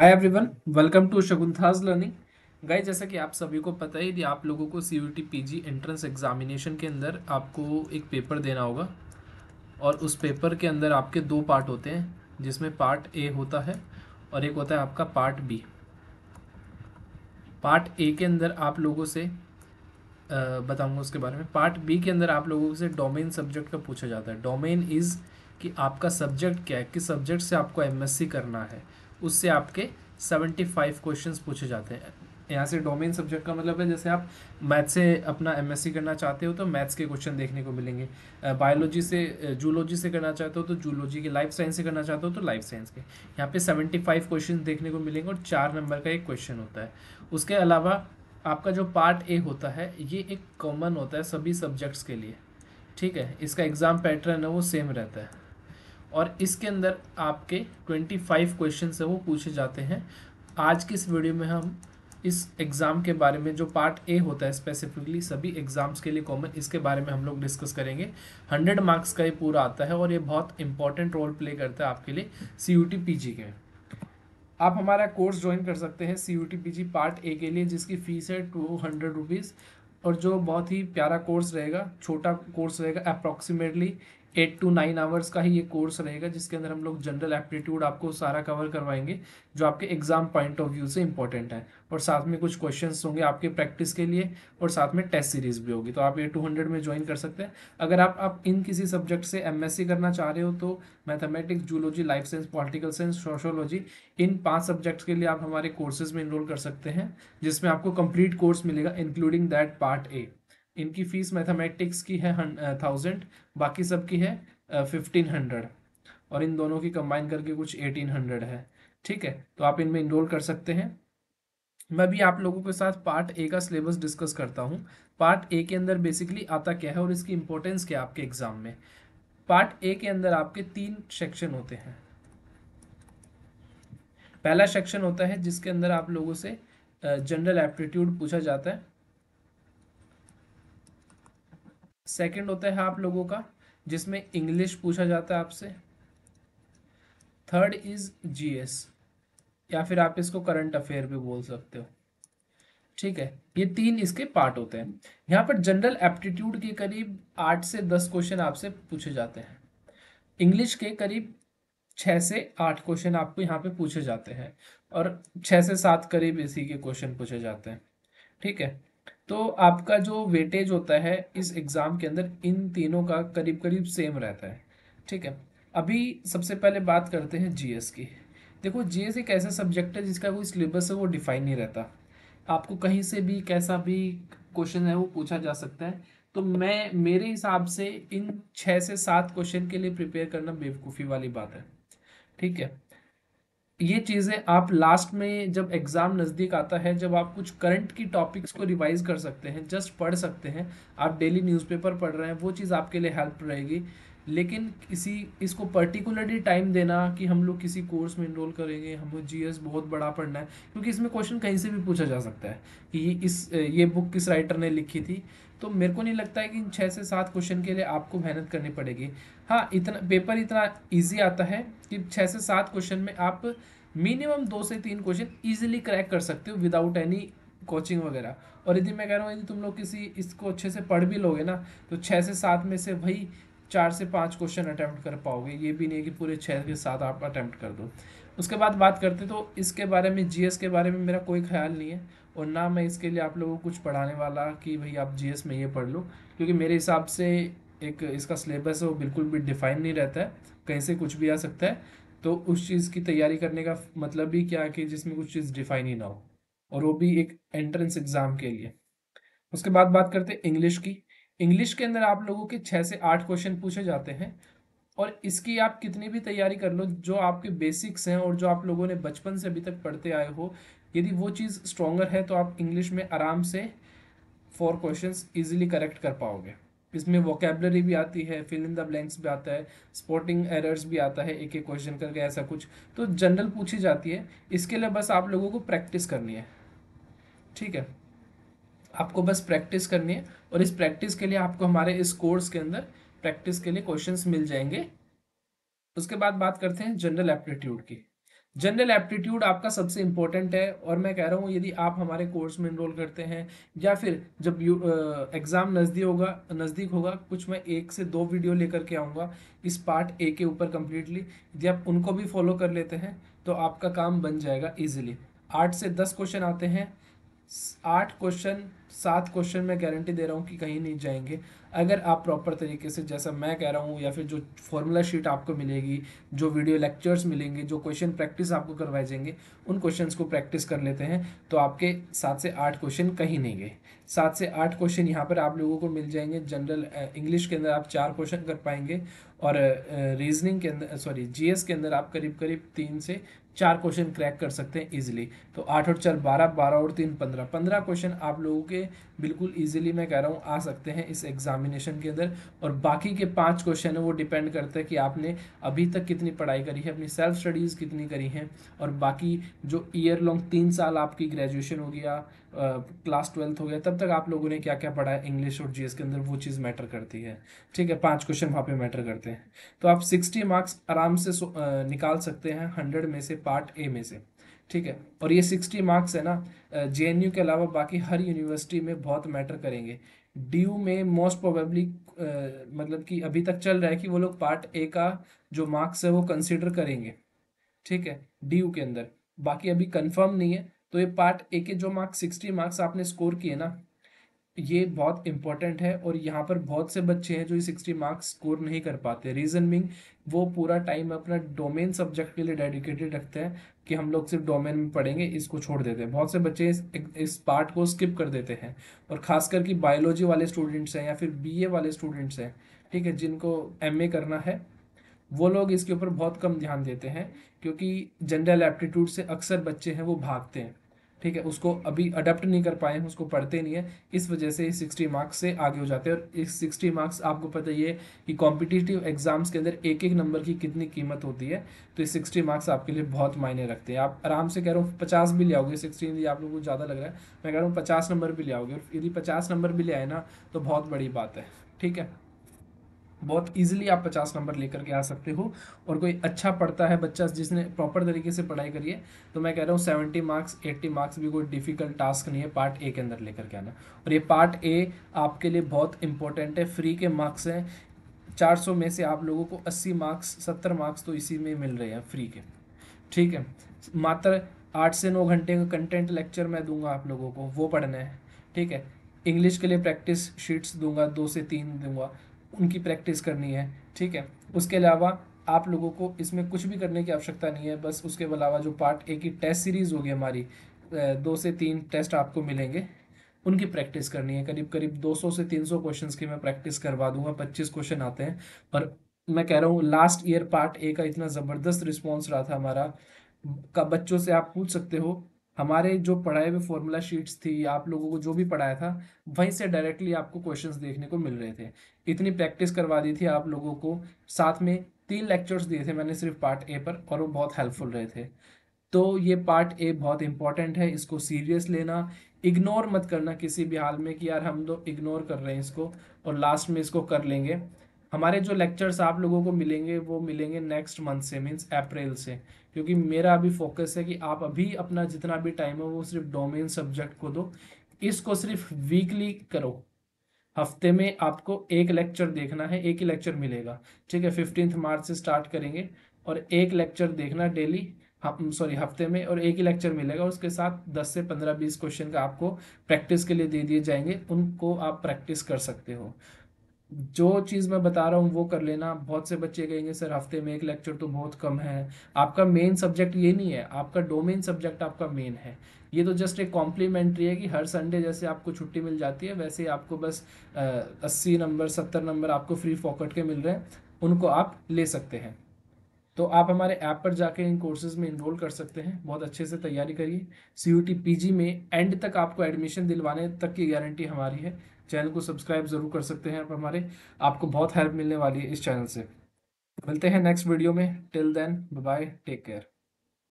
hi everyone welcome to शगुंथाज learning guys जैसा कि आप सभी को पता ही यदि आप लोगों को C U T P G entrance examination के अंदर आपको एक पेपर देना होगा और उस पेपर के अंदर आपके दो पार्ट होते हैं जिसमें पार्ट ए होता है और एक होता है आपका पार्ट बी पार्ट ए के अंदर आप लोगों से बताऊंगा उसके बारे में पार्ट बी के अंदर आप लोगों से डोमेन सब्जेक्ट का पूछा जाता है डोमेन इज़ कि आपका सब्जेक्ट क्या है किस सब्जेक्ट से आपको एमएससी करना है उससे आपके सेवेंटी फाइव क्वेश्चन पूछे जाते हैं यहाँ से डोमेन सब्जेक्ट का मतलब है जैसे आप मैथ से अपना एमएससी करना चाहते हो तो मैथ्स के क्वेश्चन देखने को मिलेंगे बायोलॉजी से जूलॉजी से करना चाहते हो तो जूलॉजी के लाइफ साइंस से करना चाहते हो तो लाइफ साइंस के यहाँ पे सेवेंटी फाइव क्वेश्चन देखने को मिलेंगे और चार नंबर का एक क्वेश्चन होता है उसके अलावा आपका जो पार्ट ए होता है ये एक कॉमन होता है सभी सब्जेक्ट्स के लिए ठीक है इसका एग्ज़ाम पैटर्न है वो सेम रहता है और इसके अंदर आपके 25 क्वेश्चन है वो पूछे जाते हैं आज की इस वीडियो में हम इस एग्ज़ाम के बारे में जो पार्ट ए होता है स्पेसिफिकली सभी एग्ज़ाम्स के लिए कॉमन इसके बारे में हम लोग डिस्कस करेंगे हंड्रेड मार्क्स का ये पूरा आता है और ये बहुत इंपॉर्टेंट रोल प्ले करता है आपके लिए C U T P G के आप हमारा कोर्स ज्वाइन कर सकते हैं C U T P G part A के लिए जिसकी फ़ीस है टू हंड्रेड रुपीज़ और जो बहुत ही प्यारा कोर्स रहेगा छोटा कोर्स रहेगा approximately eight to nine hours का ही ये कोर्स रहेगा जिसके अंदर हम लोग जनरल एप्टीट्यूड आपको सारा कवर करवाएंगे जो आपके एग्जाम पॉइंट ऑफ व्यू से इंपॉर्टेंट है और साथ में कुछ क्वेश्चंस होंगे आपके प्रैक्टिस के लिए और साथ में टेस्ट सीरीज भी होगी तो आप ये टू हंड्रेड में ज्वाइन कर सकते हैं अगर आप आप इन किसी सब्जेक्ट से एमएससी करना चाह रहे हो तो mathematics zoology life science political science sociology इन पाँच सब्जेक्ट्स के लिए आप हमारे कोर्सेज में इनरोल कर सकते हैं जिसमें आपको कंप्लीट कोर्स मिलेगा इंक्लूडिंग दैट पार्ट ए इनकी फीस मैथमेटिक्स की है थाउजेंड बाकी सब की है फिफ्टीन हंड्रेड और इन दोनों की कंबाइन करके कुछ एटीन हंड्रेड है ठीक है तो आप इनमें इनरोल कर सकते हैं मैं भी आप लोगों के साथ पार्ट ए का सिलेबस डिस्कस करता हूँ पार्ट ए के अंदर बेसिकली आता क्या है और इसकी इम्पोर्टेंस क्या है आपके एग्ज़ाम में पार्ट ए के अंदर आपके तीन सेक्शन होते हैं पहला सेक्शन होता है जिसके अंदर आप लोगों से जनरल एप्टीट्यूड पूछा जाता है सेकंड होता है आप लोगों का जिसमें इंग्लिश पूछा जाता है आपसे थर्ड इज जीएस या फिर आप इसको करंट अफेयर भी बोल सकते हो ठीक है ये तीन इसके पार्ट होते हैं यहाँ पर जनरल एप्टीट्यूड के करीब आठ से दस क्वेश्चन आपसे पूछे जाते हैं इंग्लिश के करीब छः से आठ क्वेश्चन आपको यहाँ पे पूछे जाते हैं और छः से सात करीब इसी के क्वेश्चन पूछे जाते हैं ठीक है तो आपका जो वेटेज होता है इस एग्ज़ाम के अंदर इन तीनों का करीब करीब सेम रहता है ठीक है अभी सबसे पहले बात करते हैं जी की देखो एस एक ऐसा सब्जेक्ट है जिसका कोई सिलेबस है वो डिफाइन नहीं रहता आपको कहीं से भी कैसा भी क्वेश्चन है वो पूछा जा सकता है तो मैं मेरे हिसाब से इन छः से सात क्वेश्चन के लिए प्रिपेयर करना बेवकूफ़ी वाली बात है ठीक है ये चीज़ें आप लास्ट में जब एग्ज़ाम नज़दीक आता है जब आप कुछ करंट की टॉपिक्स को रिवाइज कर सकते हैं जस्ट पढ़ सकते हैं आप डेली न्यूज़पेपर पढ़ रहे हैं वो चीज़ आपके लिए हेल्प रहेगी लेकिन किसी इसको पर्टिकुलरली टाइम देना कि हम लोग किसी कोर्स में इनरोल करेंगे हमें जी बहुत बड़ा पढ़ना है क्योंकि इसमें क्वेश्चन कहीं से भी पूछा जा सकता है कि इस ये बुक किस राइटर ने लिखी थी तो मेरे को नहीं लगता है कि इन छः से सात क्वेश्चन के लिए आपको मेहनत करनी पड़ेगी हाँ इतना पेपर इतना ईजी आता है कि छः से सात क्वेश्चन में आप मिनिमम दो से तीन क्वेश्चन ईजिली क्रैक कर सकते हो विदाउट एनी कोचिंग वगैरह और यदि मैं कह रहा हूँ यदि तुम लोग किसी इसको अच्छे से पढ़ भी लोगे ना तो छः से सात में से भाई चार से पाँच क्वेश्चन अटैम्प्ट कर पाओगे ये भी नहीं है कि पूरे छः के साथ आप अटैम्प्ट कर दो उसके बाद बात करते तो इसके बारे में जीएस के बारे में मेरा कोई ख्याल नहीं है और ना मैं इसके लिए आप लोगों को कुछ पढ़ाने वाला कि भाई आप जीएस में ये पढ़ लो क्योंकि मेरे हिसाब से एक इसका सिलेबस है वो बिल्कुल भी डिफाइन नहीं रहता है कहीं से कुछ भी आ सकता है तो उस चीज़ की तैयारी करने का मतलब भी क्या है कि जिसमें कुछ चीज़ डिफाइन ही ना हो और वो भी एक एंट्रेंस एग्ज़ाम के लिए उसके बाद बात करते हैं इंग्लिश की इंग्लिश के अंदर आप लोगों के छः से आठ क्वेश्चन पूछे जाते हैं और इसकी आप कितनी भी तैयारी कर लो जो आपके बेसिक्स हैं और जो आप लोगों ने बचपन से अभी तक पढ़ते आए हो यदि वो चीज़ स्ट्रॉगर है तो आप इंग्लिश में आराम से फोर क्वेश्चन ईजिली करेक्ट कर पाओगे इसमें वोकेबलरी भी आती है फिल इन द ब्लैंक्स भी आता है स्पॉटिंग एरर्स भी आता है एक एक क्वेश्चन करके ऐसा कुछ तो जनरल पूछी जाती है इसके लिए बस आप लोगों को प्रैक्टिस करनी है ठीक है आपको बस प्रैक्टिस करनी है और इस प्रैक्टिस के लिए आपको हमारे इस कोर्स के अंदर प्रैक्टिस के लिए क्वेश्चंस मिल जाएंगे उसके बाद बात करते हैं जनरल एप्टीट्यूड की जनरल एप्टीट्यूड आपका सबसे इम्पोर्टेंट है और मैं कह रहा हूँ यदि आप हमारे कोर्स में इनरोल करते हैं या फिर जब यू एग्ज़ाम नज़दीक होगा नज़दीक होगा कुछ मैं एक से दो वीडियो लेकर के आऊँगा इस पार्ट ए के ऊपर कम्प्लीटली यदि आप उनको भी फॉलो कर लेते हैं तो आपका काम बन जाएगा ईजिली आठ से दस क्वेश्चन आते हैं आठ क्वेश्चन सात क्वेश्चन मैं गारंटी दे रहा हूँ कि कहीं नहीं जाएंगे अगर आप प्रॉपर तरीके से जैसा मैं कह रहा हूँ या फिर जो फॉर्मूला शीट आपको मिलेगी जो वीडियो लेक्चर्स मिलेंगे जो क्वेश्चन प्रैक्टिस आपको करवाए जाएंगे उन क्वेश्चंस को प्रैक्टिस कर लेते हैं तो आपके सात से आठ क्वेश्चन कहीं नहीं गए सात से आठ क्वेश्चन यहाँ पर आप लोगों को मिल जाएंगे जनरल इंग्लिश के अंदर आप चार क्वेश्चन कर पाएंगे और रीजनिंग के अंदर सॉरी जी के अंदर आप करीब करीब तीन से चार क्वेश्चन क्रैक कर सकते हैं इजीली तो आठ और चार बारह बारह और तीन पंद्रह पंद्रह क्वेश्चन आप लोगों के बिल्कुल इजीली मैं कह रहा हूँ आ सकते हैं इस एग्जामिनेशन के अंदर और बाकी के पांच क्वेश्चन है वो डिपेंड करते हैं कि आपने अभी तक कितनी पढ़ाई करी है अपनी सेल्फ स्टडीज़ कितनी करी हैं और बाकी जो ईयर लॉन्ग तीन साल आपकी ग्रेजुएशन हो गया क्लास ट्वेल्थ हो गया तब तक आप लोगों ने क्या क्या पढ़ा है इंग्लिश और जीएस के अंदर वो चीज़ मैटर करती है ठीक है पांच क्वेश्चन वहाँ पे मैटर करते हैं तो आप सिक्सटी मार्क्स आराम से निकाल सकते हैं हंड्रेड में से पार्ट ए में से ठीक है और ये सिक्सटी मार्क्स है ना जे के अलावा बाकी हर यूनिवर्सिटी में बहुत मैटर करेंगे डी में मोस्ट प्रोबेबली मतलब कि अभी तक चल रहा है कि वो लोग पार्ट ए का जो मार्क्स है वो कंसिडर करेंगे ठीक है डी के अंदर बाकी अभी कंफर्म नहीं है तो ये पार्ट ए के जो मार्क्स सिक्सटी मार्क्स आपने स्कोर किए ना ये बहुत इंपॉर्टेंट है और यहाँ पर बहुत से बच्चे हैं जो ये सिक्सटी मार्क्स स्कोर नहीं कर पाते रीज़न बिंग वो पूरा टाइम अपना डोमेन सब्जेक्ट के लिए डेडिकेटेड रखते हैं कि हम लोग सिर्फ डोमेन में पढ़ेंगे इसको छोड़ देते हैं बहुत से बच्चे इस इस पार्ट को स्किप कर देते हैं और खास करके बायोलॉजी वाले स्टूडेंट्स हैं या फिर बी वाले स्टूडेंट्स हैं ठीक है जिनको एम करना है वो लोग इसके ऊपर बहुत कम ध्यान देते हैं क्योंकि जनरल एप्टीट्यूड से अक्सर बच्चे हैं वो भागते हैं ठीक है उसको अभी अडप्ट नहीं कर पाए हैं उसको पढ़ते नहीं है इस वजह से सिक्सटी मार्क्स से आगे हो जाते हैं और इस सिक्सटी मार्क्स आपको पता ही है कि कॉम्पिटिटिव एग्जाम्स के अंदर एक एक नंबर की कितनी कीमत होती है तो ये सिक्सटी मार्क्स आपके लिए बहुत मायने रखते हैं आप आराम से कह रहा हूँ पचास भी ले आओगे सिक्सटी यदि आप लोगों को ज़्यादा लग रहा है मैं कह रहा हूँ पचास नंबर भी ले आओगे यदि पचास नंबर भी ले आए ना तो बहुत बड़ी बात है ठीक है बहुत इजीली आप पचास नंबर लेकर के आ सकते हो और कोई अच्छा पढ़ता है बच्चा जिसने प्रॉपर तरीके से पढ़ाई करी है तो मैं कह रहा हूँ सेवेंटी मार्क्स एट्टी मार्क्स भी कोई डिफिकल्ट टास्क नहीं है पार्ट ए के अंदर लेकर के आना और ये पार्ट ए आपके लिए बहुत इंपॉर्टेंट है फ्री के मार्क्स हैं चार सौ में से आप लोगों को अस्सी मार्क्स सत्तर मार्क्स तो इसी में मिल रहे हैं फ्री के ठीक है मात्र आठ से नौ घंटे का कंटेंट लेक्चर मैं दूंगा आप लोगों को वो पढ़ना है ठीक है इंग्लिश के लिए प्रैक्टिस शीट्स दूंगा दो से तीन दूंगा उनकी प्रैक्टिस करनी है ठीक है उसके अलावा आप लोगों को इसमें कुछ भी करने की आवश्यकता नहीं है बस उसके अलावा जो पार्ट ए की टेस्ट सीरीज़ होगी हमारी दो से तीन टेस्ट आपको मिलेंगे उनकी प्रैक्टिस करनी है करीब करीब 200 से 300 क्वेश्चंस की मैं प्रैक्टिस करवा दूंगा 25 क्वेश्चन आते हैं पर मैं कह रहा हूँ लास्ट ईयर पार्ट ए का इतना ज़बरदस्त रिस्पॉन्स रहा था हमारा का बच्चों से आप पूछ सकते हो हमारे जो पढ़ाए हुए फॉर्मूला शीट्स थी या आप लोगों को जो भी पढ़ाया था वहीं से डायरेक्टली आपको क्वेश्चंस देखने को मिल रहे थे इतनी प्रैक्टिस करवा दी थी आप लोगों को साथ में तीन लेक्चर्स दिए थे मैंने सिर्फ पार्ट ए पर और वो बहुत हेल्पफुल रहे थे तो ये पार्ट ए बहुत इंपॉर्टेंट है इसको सीरियस लेना इग्नोर मत करना किसी भी हाल में कि यार हम तो इग्नोर कर रहे हैं इसको और लास्ट में इसको कर लेंगे हमारे जो लेक्चर्स आप लोगों को मिलेंगे वो मिलेंगे नेक्स्ट मंथ से मीन्स अप्रैल से क्योंकि मेरा अभी फोकस है कि आप अभी अपना जितना भी टाइम है वो सिर्फ डोमेन सब्जेक्ट को दो इसको सिर्फ वीकली करो हफ्ते में आपको एक लेक्चर देखना है एक ही लेक्चर मिलेगा ठीक है फिफ्टींथ मार्च से स्टार्ट करेंगे और एक लेक्चर देखना डेली सॉरी हफ्ते में और एक ही लेक्चर मिलेगा उसके साथ 10 से 15 20 क्वेश्चन का आपको प्रैक्टिस के लिए दे दिए जाएंगे उनको आप प्रैक्टिस कर सकते हो जो चीज़ मैं बता रहा हूँ वो कर लेना बहुत से बच्चे कहेंगे सर हफ्ते में एक लेक्चर तो बहुत कम है आपका मेन सब्जेक्ट ये नहीं है आपका डोमेन सब्जेक्ट आपका मेन है ये तो जस्ट एक कॉम्प्लीमेंट्री है कि हर संडे जैसे आपको छुट्टी मिल जाती है वैसे आपको बस अस्सी नंबर सत्तर नंबर आपको फ्री फॉकट के मिल रहे हैं उनको आप ले सकते हैं तो आप हमारे ऐप पर जाके इन कोर्सेज में इनरोल कर सकते हैं बहुत अच्छे से तैयारी करिए सी यू में एंड तक आपको एडमिशन दिलवाने तक की गारंटी हमारी है चैनल को सब्सक्राइब ज़रूर कर सकते हैं आप हमारे आपको बहुत हेल्प मिलने वाली है इस चैनल से मिलते हैं नेक्स्ट वीडियो में till then bye take care